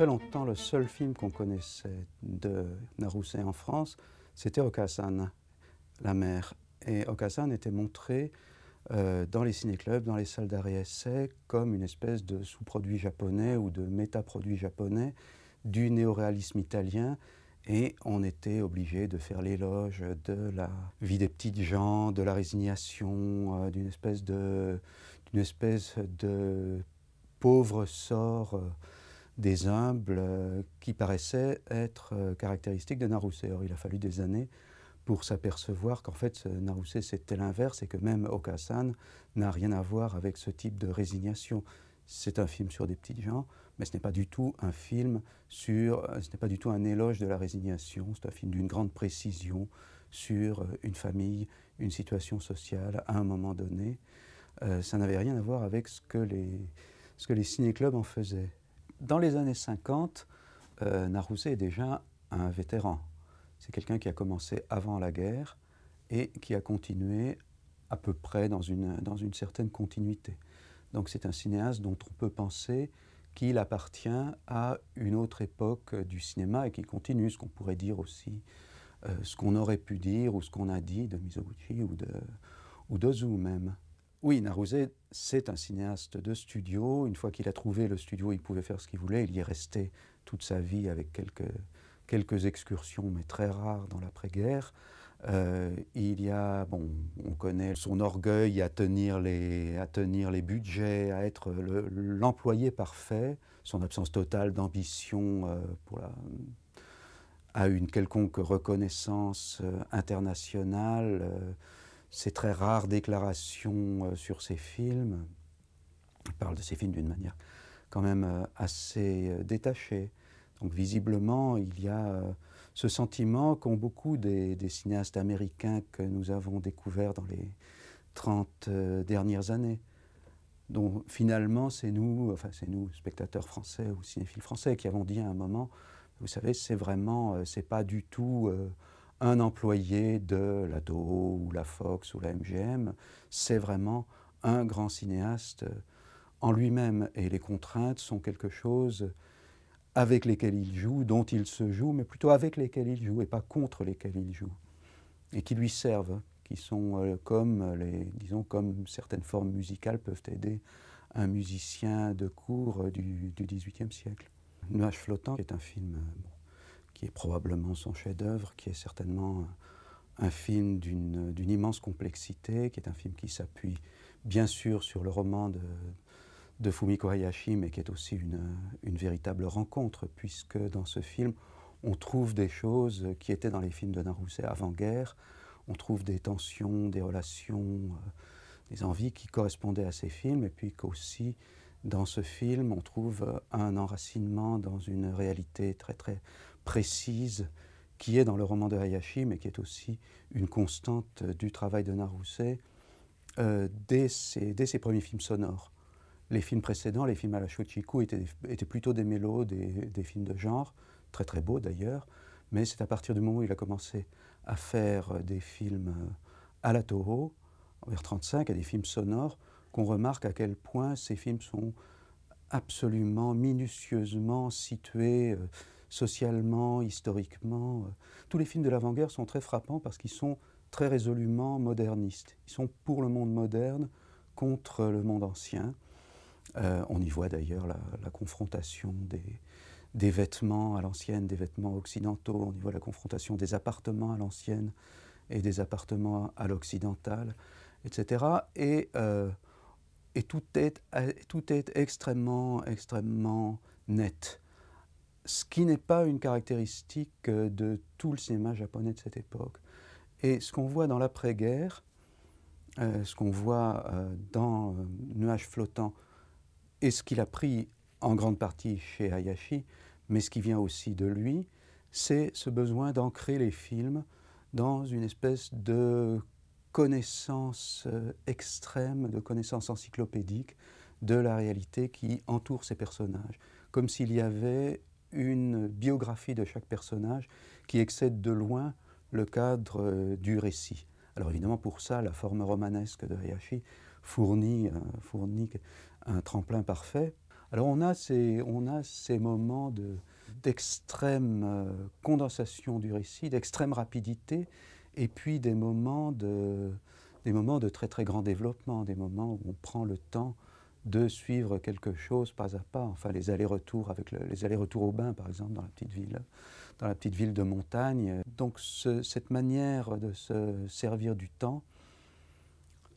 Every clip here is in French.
très longtemps, le seul film qu'on connaissait de Naruse en France, c'était Okasan, La Mère, Et Okasan était montré euh, dans les ciné-clubs, dans les salles d'arrêt essai, comme une espèce de sous-produit japonais ou de méta-produit japonais du néoréalisme italien. Et on était obligé de faire l'éloge de la vie des petites gens, de la résignation, euh, d'une espèce de, espèce de pauvre sort. Euh, des humbles euh, qui paraissaient être euh, caractéristiques de Naruse. Or, il a fallu des années pour s'apercevoir qu'en fait, Naruse, c'était l'inverse et que même Okasan n'a rien à voir avec ce type de résignation. C'est un film sur des petites gens, mais ce n'est pas du tout un film sur. Euh, ce n'est pas du tout un éloge de la résignation. C'est un film d'une grande précision sur une famille, une situation sociale à un moment donné. ça n'avait rien à voir avec ce que les, ce que les ciné-clubs en faisaient dans les années 50, euh, Naruse est déjà un vétéran. C'est quelqu'un qui a commencé avant la guerre et qui a continué à peu près dans une, dans une certaine continuité. Donc c'est un cinéaste dont on peut penser qu'il appartient à une autre époque du cinéma et qui continue ce qu'on pourrait dire aussi, euh, ce qu'on aurait pu dire ou ce qu'on a dit de Mizoguchi ou de, ou de même. Oui, Narouzé, c'est un cinéaste de studio. Une fois qu'il a trouvé le studio, il pouvait faire ce qu'il voulait. Il y est resté toute sa vie avec quelques, quelques excursions, mais très rares dans l'après-guerre. Euh, il y a, bon, on connaît son orgueil à tenir les, à tenir les budgets, à être l'employé parfait, son absence totale d'ambition euh, pour la, à une quelconque reconnaissance euh, internationale ses très rares déclarations euh, sur ses films. Il parle de ses films d'une manière quand même euh, assez euh, détachée. Donc visiblement, il y a ce sentiment qu'ont beaucoup des, cinéastes américains que nous avons découverts dans les 30 dernières années. Donc finalement, c'est nous, enfin c'est nous, spectateurs français ou cinéphiles français, qui avons dit à un moment, vous savez, c'est vraiment, c'est pas du tout un employé de la DO ou la Fox ou la MGM, c'est vraiment un grand cinéaste en lui-même. Et les contraintes sont quelque chose avec lesquelles il joue, dont il se joue, mais plutôt avec lesquelles il joue et pas contre lesquelles il joue. Et qui lui servent, qui sont euh, comme, les, disons, comme certaines formes musicales peuvent aider un musicien de cours euh, du, XVIIIe siècle. Nuage flottant est un film euh, qui est probablement son chef-d'œuvre, qui est certainement un film d'une immense complexité, qui est un film qui s'appuie bien sûr sur le roman de, Fumiko Hayashi, mais qui est aussi une, véritable rencontre, puisque dans ce film, on trouve des choses qui étaient dans les films de Naruse avant-guerre, on trouve des tensions, des relations, euh, des envies qui correspondaient à ces films, et puis qu'aussi, dans ce film, on trouve un enracinement dans une réalité très très précise qui est dans le roman de Hayashi, mais qui est aussi une constante du travail de Naruse euh, dès, ses, premiers films sonores. Les films précédents, les films à la Shochiku, étaient, plutôt des mélos, des, films de genre, très très beaux d'ailleurs, mais c'est à partir du moment où il a commencé à faire des films euh, à la Toho, vers 35, à des films sonores, qu'on remarque à quel point ces films sont absolument minutieusement situés. Euh, socialement, historiquement. Euh, tous les films de l'avant-guerre sont très frappants parce qu'ils sont très résolument modernistes. Ils sont pour le monde moderne contre le monde ancien. Euh, on y voit d'ailleurs la, confrontation des, des vêtements à l'ancienne, des vêtements occidentaux, on y voit la confrontation des appartements à l'ancienne et des appartements à l'occidental, etc. Et, euh, et tout, est, tout est extrêmement, extrêmement net ce qui n'est pas une caractéristique euh, de tout le cinéma japonais de cette époque. Et ce qu'on voit dans l'après-guerre, euh, ce qu'on voit euh, dans Nuages flottants, et ce qu'il a pris en grande partie chez Hayashi, mais ce qui vient aussi de lui, c'est ce besoin d'ancrer les films dans une espèce de connaissance extrême, de connaissance encyclopédique de la réalité qui entoure ces personnages, comme s'il y avait une biographie de chaque personnage qui excède de loin le cadre euh, du récit. Alors évidemment, pour ça, la forme romanesque de Hayashi euh, fournit, un tremplin parfait. Alors on a ces, moments d'extrême euh, condensation du récit, d'extrême rapidité, et puis des moments, de, des moments de très très grand développement, des moments où on prend le temps de suivre quelque chose pas à pas, enfin les allers-retours avec les allers-retours au bain par exemple dans la petite ville, dans la petite ville de montagne. Donc cette manière de se servir du temps,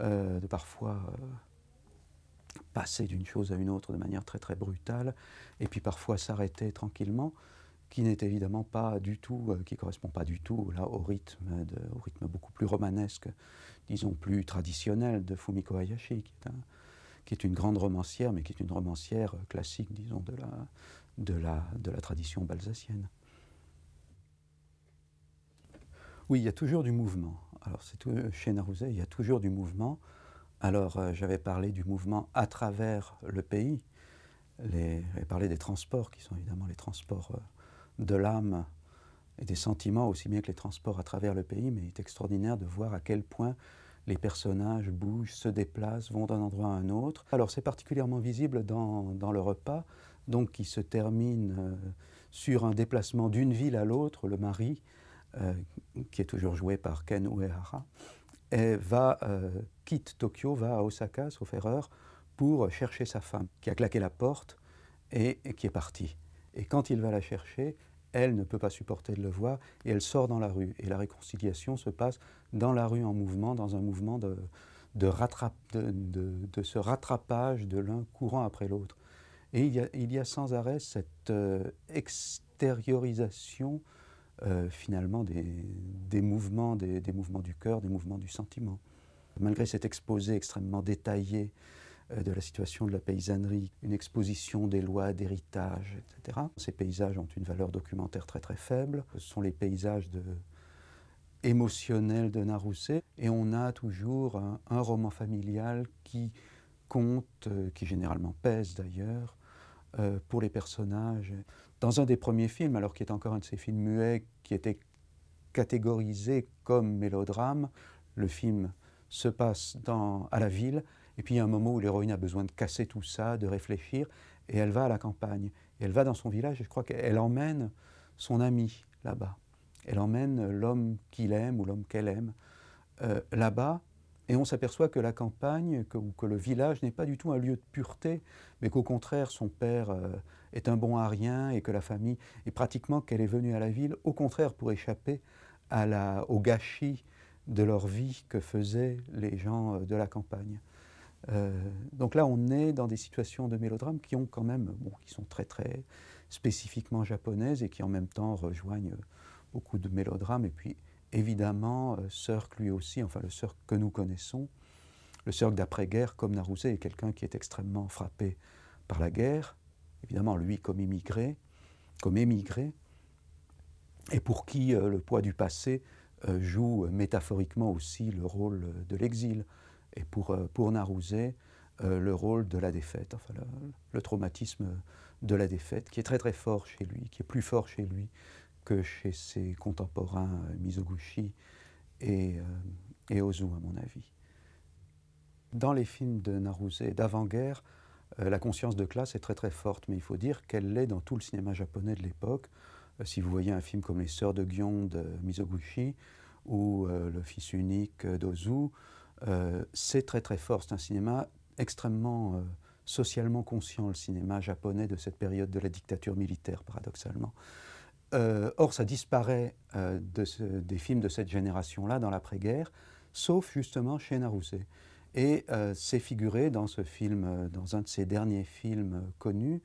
euh, de parfois euh, passer d'une chose à une autre de manière très très brutale, et puis parfois s'arrêter tranquillement, qui n'est évidemment pas du tout, euh, qui correspond pas du tout là au rythme, de, rythme beaucoup plus romanesque, disons plus traditionnel de Fumiko Hayashi, qui est un, qui est une grande romancière, mais qui est une romancière euh, classique, disons, de la, de la, de la tradition balsacienne. Oui, il y a toujours du mouvement. Alors, c'est euh, chez Narouzet, il y a toujours du mouvement. Alors, euh, j'avais parlé du mouvement à travers le pays. J'avais parlé des transports, qui sont évidemment les transports de l'âme et des sentiments, aussi bien que les transports à travers le pays. Mais il est extraordinaire de voir à quel point les personnages bougent, se déplacent, vont d'un endroit à un autre. Alors c'est particulièrement visible dans, le repas, donc qui se termine euh, sur un déplacement d'une ville à l'autre. Le mari, euh, qui est toujours joué par Ken Uehara, va, euh, quitte Tokyo, va à Osaka, sauf erreur, pour chercher sa femme, qui a claqué la porte et qui est partie. Et quand il va la chercher, elle ne peut pas supporter de le voir, et elle sort dans la rue. Et la réconciliation se passe dans la rue en mouvement, dans un mouvement de, ce rattrapage de l'un courant après l'autre. Et il y, a, sans arrêt cette euh, extériorisation euh, finalement des, mouvements, des, mouvements du cœur, des mouvements du sentiment. Malgré cet exposé extrêmement détaillé, euh, de la situation de la paysannerie, une exposition des lois d'héritage, etc. Ces paysages ont une valeur documentaire très très faible. Ce sont les paysages émotionnels de Narousset. Et on a toujours un, roman familial qui compte, euh, qui généralement pèse d'ailleurs, euh, pour les personnages. Dans un des premiers films, alors qui est encore un de ces films muets, qui était catégorisé comme mélodrame, le film se passe à la ville et puis il y a un moment où l'héroïne a besoin de casser tout ça, de réfléchir, et elle va à la campagne. elle va dans son village, et je crois qu'elle emmène son ami là-bas. Elle emmène l'homme qu'il aime ou l'homme qu'elle aime euh, là-bas, et on s'aperçoit que la campagne que, ou que le village n'est pas du tout un lieu de pureté, mais qu'au contraire, son père euh, est un bon à rien et que la famille, est pratiquement qu'elle est venue à la ville, au contraire, pour échapper au gâchis de leur vie que faisaient les gens euh, de la campagne. Euh, donc là, on est dans des situations de mélodrame qui ont quand même, qui sont très très spécifiquement japonaises et qui en même temps rejoignent beaucoup de mélodrames. Et puis évidemment, euh, lui aussi, enfin le Cirque que nous connaissons, le Cirque d'après-guerre, comme Naruse, est quelqu'un qui est extrêmement frappé par la guerre. Évidemment, lui comme immigré, comme émigré, et pour qui euh, le poids du passé joue métaphoriquement aussi le rôle de l'exil et pour, euh, pour euh, le rôle de la défaite, enfin le, traumatisme de la défaite, qui est très très fort chez lui, qui est plus fort chez lui que chez ses contemporains euh, Mizoguchi et, et Ozu, à mon avis. Dans les films de Naruse d'avant-guerre, la conscience de classe est très très forte, mais il faut dire qu'elle l'est dans tout le cinéma japonais de l'époque. si vous voyez un film comme Les Sœurs de Gion de Mizoguchi ou Le fils unique d'Ozu, euh, c'est très très fort, c'est un cinéma extrêmement euh, socialement conscient, le cinéma japonais de cette période de la dictature militaire, paradoxalement. Euh, or, ça disparaît de des films de cette génération-là dans l'après-guerre, sauf justement chez Naruse. Et c'est figuré dans ce film, dans un de ses derniers films connus,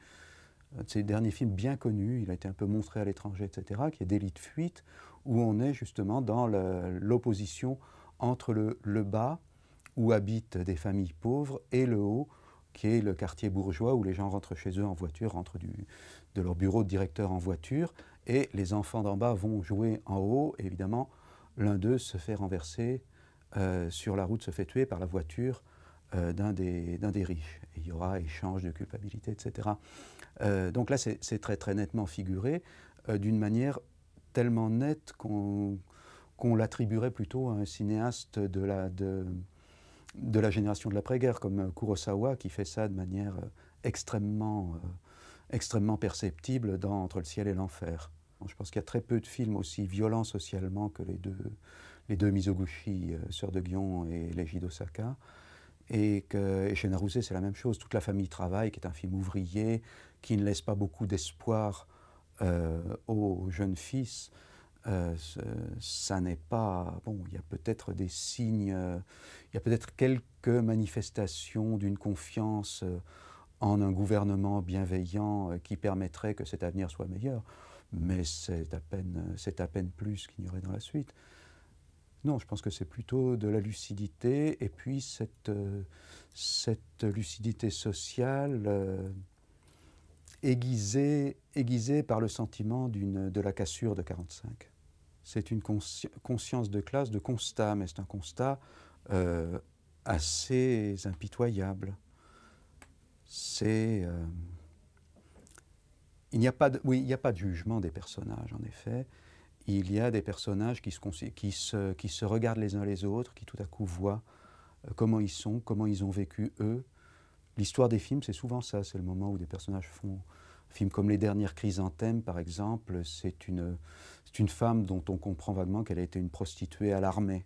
un de ses derniers films bien connus, il a été un peu montré à l'étranger, etc., qui est Délit de fuite, où on est justement dans l'opposition entre le, bas, où habitent des familles pauvres, et le haut, qui est le quartier bourgeois, où les gens rentrent chez eux en voiture, rentrent du, de leur bureau de directeur en voiture, et les enfants d'en bas vont jouer en haut, et évidemment, l'un d'eux se fait renverser euh, sur la route, se fait tuer par la voiture euh, d'un des, des, riches. il y aura échange de culpabilité, etc. Euh, donc là, c'est très très nettement figuré, d'une manière tellement nette qu'on qu'on l'attribuerait plutôt à un cinéaste de la, génération de l'après-guerre, comme euh, Kurosawa, qui fait ça de manière euh, extrêmement, euh, extrêmement perceptible dans Entre le ciel et l'enfer. Je pense qu'il y a très peu de films aussi violents socialement que les deux, les deux Mizoguchi, Sœur de Guion et L'Égie d'Osaka. Et, que, chez Naruse, c'est la même chose. Toute la famille travaille, qui est un film ouvrier, qui ne laisse pas beaucoup d'espoir aux jeunes fils. Euh, ça n'est pas. Bon, il y a peut-être des signes, euh, il y a peut-être quelques manifestations d'une confiance euh, en un gouvernement bienveillant qui permettrait que cet avenir soit meilleur, mais c'est à peine, c'est à peine plus qu'il n'y aurait dans la suite. Non, je pense que c'est plutôt de la lucidité et puis cette, cette lucidité sociale aiguisée, aiguisée par le sentiment de la cassure de 45 c'est une conscience de classe, de constat, mais c'est un constat euh, assez impitoyable. C'est. Euh, il n'y a pas de, oui, il a pas de jugement des personnages, en effet. Il y a des personnages qui se, qui se, qui se regardent les uns les autres, qui tout à coup voient euh, comment ils sont, comment ils ont vécu eux. L'histoire des films, c'est souvent ça. C'est le moment où des personnages font, film comme Les Dernières Chrysanthèmes, par exemple, c'est une, une femme dont on comprend vaguement qu'elle a été une prostituée à l'armée.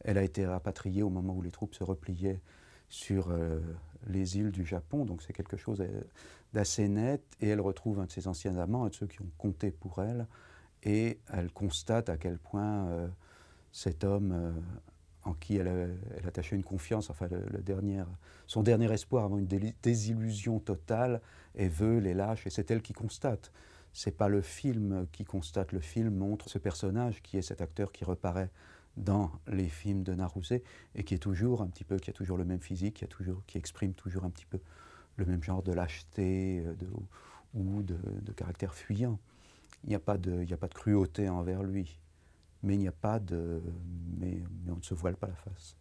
Elle a été rapatriée au moment où les troupes se repliaient sur euh, les îles du Japon, donc c'est quelque chose euh, d'assez net, et elle retrouve un de ses anciens amants, un de ceux qui ont compté pour elle, et elle constate à quel point euh, cet homme en qui elle, attachait une confiance, enfin le, son dernier espoir avant une désillusion totale, et veut les lâches, et c'est elle qui constate. Ce n'est pas le film qui constate, le film montre ce personnage qui est cet acteur qui reparaît dans les films de Naruse et qui est toujours un petit peu, qui a toujours le même physique, qui, a toujours, qui exprime toujours un petit peu le même genre de lâcheté euh, ou de, caractère fuyant. Il n'y a, a pas de cruauté envers lui mais il n'y a pas de. Mais, on ne se voile pas la face.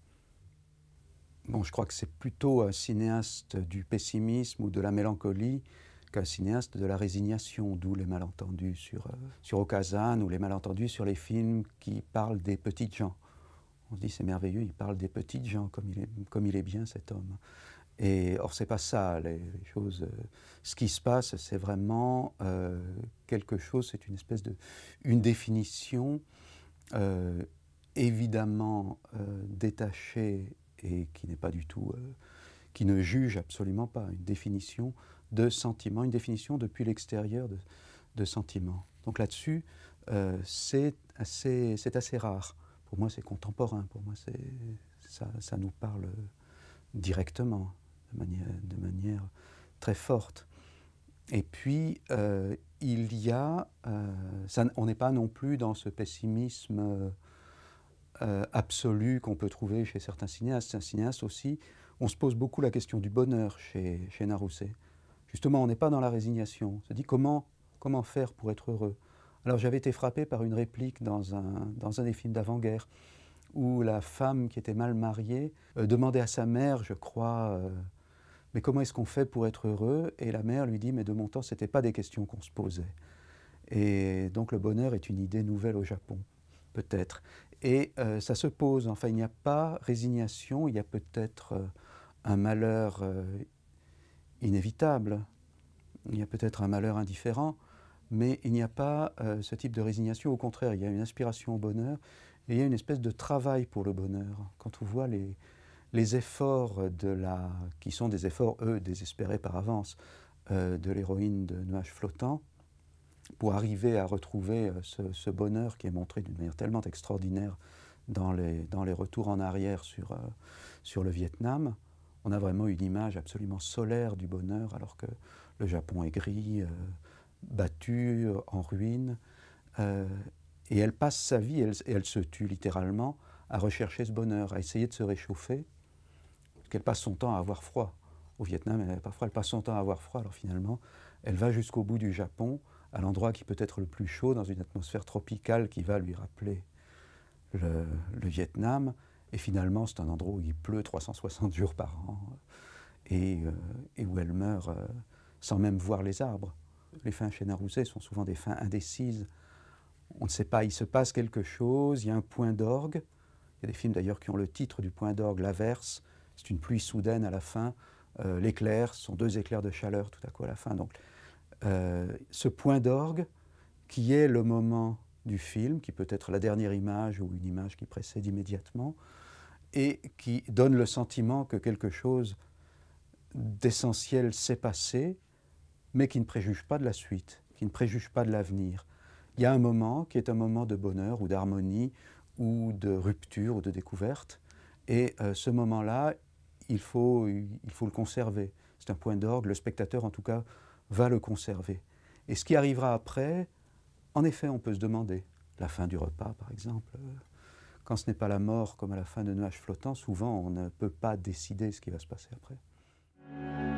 Bon, je crois que c'est plutôt un cinéaste du pessimisme ou de la mélancolie qu'un cinéaste de la résignation, d'où les malentendus sur, euh, sur Okazan ou les malentendus sur les films qui parlent des petites gens. On se dit, c'est merveilleux, il parle des petites gens, comme il est, comme il est bien cet homme. Et or, c'est pas ça, les, choses. Euh, ce qui se passe, c'est vraiment euh, quelque chose, c'est une espèce de. une définition euh, évidemment euh, détaché et qui n'est pas du tout, euh, qui ne juge absolument pas une définition de sentiment, une définition depuis l'extérieur de, de, sentiment. Donc là-dessus, c'est assez, assez, rare. Pour moi, c'est contemporain. Pour moi, ça, ça, nous parle directement, de manière, de manière très forte. Et puis, il y a, euh, on n'est pas non plus dans ce pessimisme euh, euh, absolu qu'on peut trouver chez certains cinéastes. Un aussi, on se pose beaucoup la question du bonheur chez, chez Narousset. Justement, on n'est pas dans la résignation. On se dit comment, comment faire pour être heureux. Alors j'avais été frappé par une réplique dans un, dans un des films d'avant-guerre où la femme qui était mal mariée demandait à sa mère, je crois, mais comment est-ce qu'on fait pour être heureux Et la mère lui dit, mais de mon temps, ce n'était pas des questions qu'on se posait. Et donc le bonheur est une idée nouvelle au Japon, peut-être. Et euh, ça se pose, enfin, il n'y a pas résignation, il y a peut-être euh, un malheur euh, inévitable, il y a peut-être un malheur indifférent, mais il n'y a pas ce type de résignation. Au contraire, il y a une aspiration au bonheur et il y a une espèce de travail pour le bonheur. Quand on voit les, les efforts de qui sont des efforts, eux, désespérés par avance, euh, de l'héroïne de Nuages flottants, pour arriver à retrouver euh, ce, bonheur qui est montré d'une manière tellement extraordinaire dans les, retours en arrière euh, sur, le Vietnam, on a vraiment une image absolument solaire du bonheur, alors que le Japon est gris, battu, en ruine. et elle passe sa vie, et elle se tue littéralement, à rechercher ce bonheur, à essayer de se réchauffer qu'elle passe son temps à avoir froid. Au Vietnam, elle, parfois, elle passe son temps à avoir froid. Alors finalement, elle va jusqu'au bout du Japon, à l'endroit qui peut être le plus chaud, dans une atmosphère tropicale qui va lui rappeler le, Vietnam. Et finalement, c'est un endroit où il pleut 360 jours par an euh, euh, et, où elle meurt euh, sans même voir les arbres. Les fins chez Naruse sont souvent des fins indécises. On ne sait pas, il se passe quelque chose, il y a un point d'orgue. Il y a des films d'ailleurs qui ont le titre du point d'orgue, L'averse, c'est une pluie soudaine à la fin. Euh, l'éclair, ce sont deux éclairs de chaleur tout à coup à la fin. Donc, euh, ce point d'orgue qui est le moment du film, qui peut être la dernière image ou une image qui précède immédiatement, et qui donne le sentiment que quelque chose d'essentiel s'est passé, mais qui ne préjuge pas de la suite, qui ne préjuge pas de l'avenir. Il y a un moment qui est un moment de bonheur ou d'harmonie ou de rupture ou de découverte, et euh, ce moment-là, il faut, il faut le conserver. C'est un point d'orgue, le spectateur en tout cas va le conserver. Et ce qui arrivera après, en effet, on peut se demander. La fin du repas, par exemple. Quand ce n'est pas la mort, comme à la fin de Nuages flottants, souvent on ne peut pas décider ce qui va se passer après.